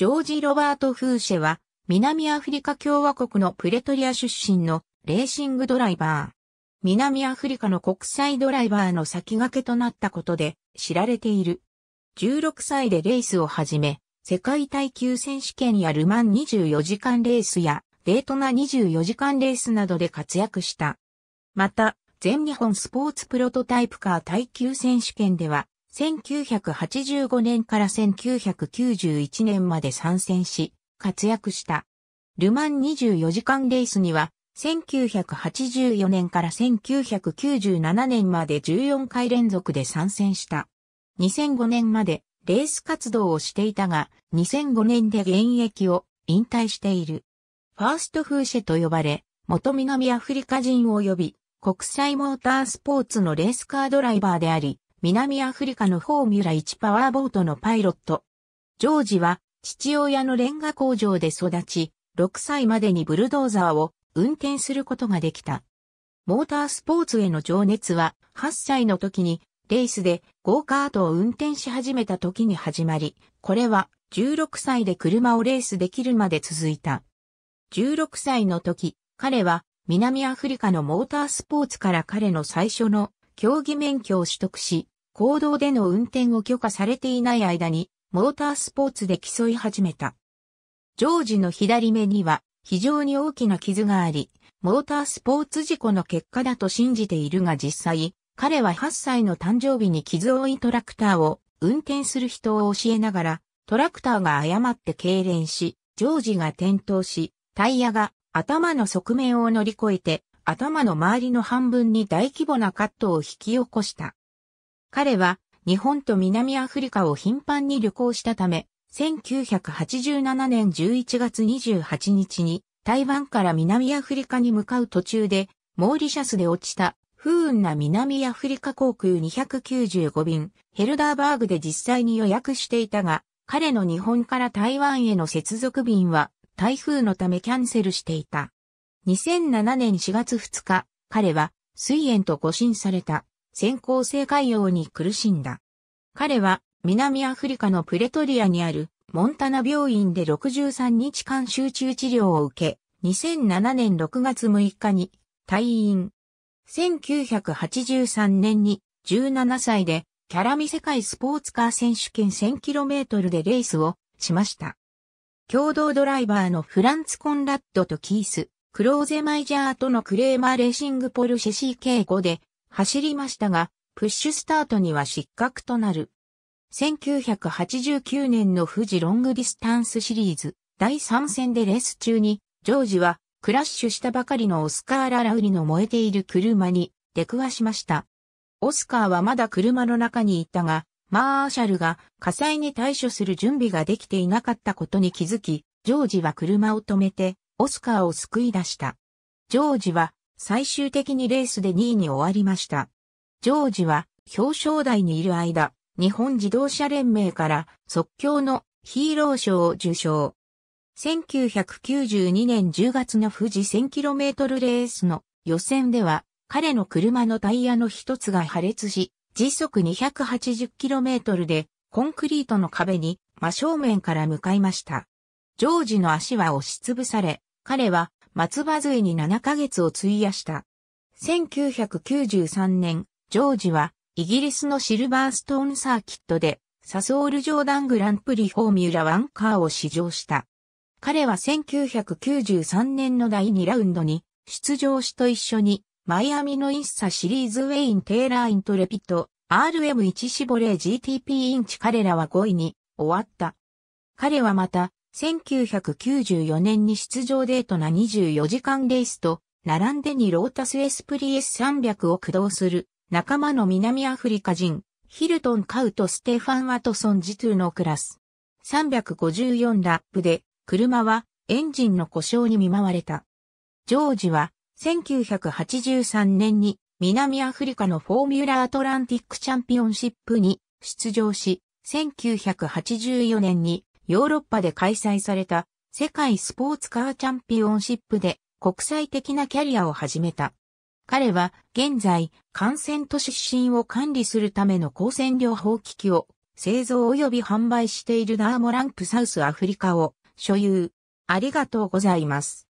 ジョージ・ロバート・フーシェは、南アフリカ共和国のプレトリア出身のレーシングドライバー。南アフリカの国際ドライバーの先駆けとなったことで知られている。16歳でレースを始め、世界耐久選手権やルマン24時間レースやデートナ24時間レースなどで活躍した。また、全日本スポーツプロトタイプカー耐久選手権では1985年から1991年まで参戦し、活躍した。ルマン24時間レースには、1984年から1997年まで14回連続で参戦した。2005年までレース活動をしていたが、2005年で現役を引退している。ファーストフーシェと呼ばれ、元南アフリカ人を呼び、国際モータースポーツのレースカードライバーであり、南アフリカのフォーミュラ1パワーボートのパイロット。ジョージは父親のレンガ工場で育ち、6歳までにブルドーザーを運転することができた。モータースポーツへの情熱は8歳の時にレースでゴーカートを運転し始めた時に始まり、これは16歳で車をレースできるまで続いた。16歳の時、彼は南アフリカのモータースポーツから彼の最初の競技免許を取得し、公道での運転を許可されていない間に、モータースポーツで競い始めた。ジョージの左目には非常に大きな傷があり、モータースポーツ事故の結果だと信じているが実際、彼は8歳の誕生日に傷を負いトラクターを運転する人を教えながら、トラクターが誤って痙攣し、ジョージが転倒し、タイヤが頭の側面を乗り越えて、頭の周りの半分に大規模なカットを引き起こした。彼は日本と南アフリカを頻繁に旅行したため、1987年11月28日に台湾から南アフリカに向かう途中で、モーリシャスで落ちた不運な南アフリカ航空295便、ヘルダーバーグで実際に予約していたが、彼の日本から台湾への接続便は台風のためキャンセルしていた。2007年4月2日、彼は水炎と誤診された。先行性海洋に苦しんだ。彼は南アフリカのプレトリアにあるモンタナ病院で63日間集中治療を受け、2007年6月6日に退院。1983年に17歳でキャラミ世界スポーツカー選手権 1000km でレースをしました。共同ドライバーのフランツ・コンラッドとキース、クローゼマイジャーとのクレーマーレーシングポルシェ CK5 で走りましたが、プッシュスタートには失格となる。1989年の富士ロングディスタンスシリーズ第3戦でレース中に、ジョージはクラッシュしたばかりのオスカー・ララウリの燃えている車に出くわしました。オスカーはまだ車の中にいたが、マーシャルが火災に対処する準備ができていなかったことに気づき、ジョージは車を止めて、オスカーを救い出した。ジョージは最終的にレースで2位に終わりました。ジョージは表彰台にいる間、日本自動車連盟から即興のヒーロー賞を受賞。1992年10月の富士 1000km レースの予選では彼の車のタイヤの一つが破裂し、時速 280km でコンクリートの壁に真正面から向かいました。ジョージの足は押しつぶされ、彼は松葉杖に7ヶ月を費やした。1993年、ジョージは、イギリスのシルバーストーンサーキットで、サソールジョーダングランプリフォーミュラワンカーを試乗した。彼は1993年の第2ラウンドに、出場しと一緒に、マイアミのイッサシリーズウェイン・テイラー・イントレピット、RM1 シボレー GTP インチ彼らは5位に終わった。彼はまた1994年に出場デートな24時間レースと、並んでにロータスエスプリエス300を駆動する仲間の南アフリカ人、ヒルトン・カウト・ステファン・ワトソン・ジトゥのクラス。354ラップで、車はエンジンの故障に見舞われた。ジョージは、1983年に南アフリカのフォーミュラ・アトランティック・チャンピオンシップに出場し、1984年にヨーロッパで開催された世界スポーツカーチャンピオンシップで国際的なキャリアを始めた。彼は現在感染と出身を管理するための光線療法機器を製造及び販売しているダーモランプサウスアフリカを所有。ありがとうございます。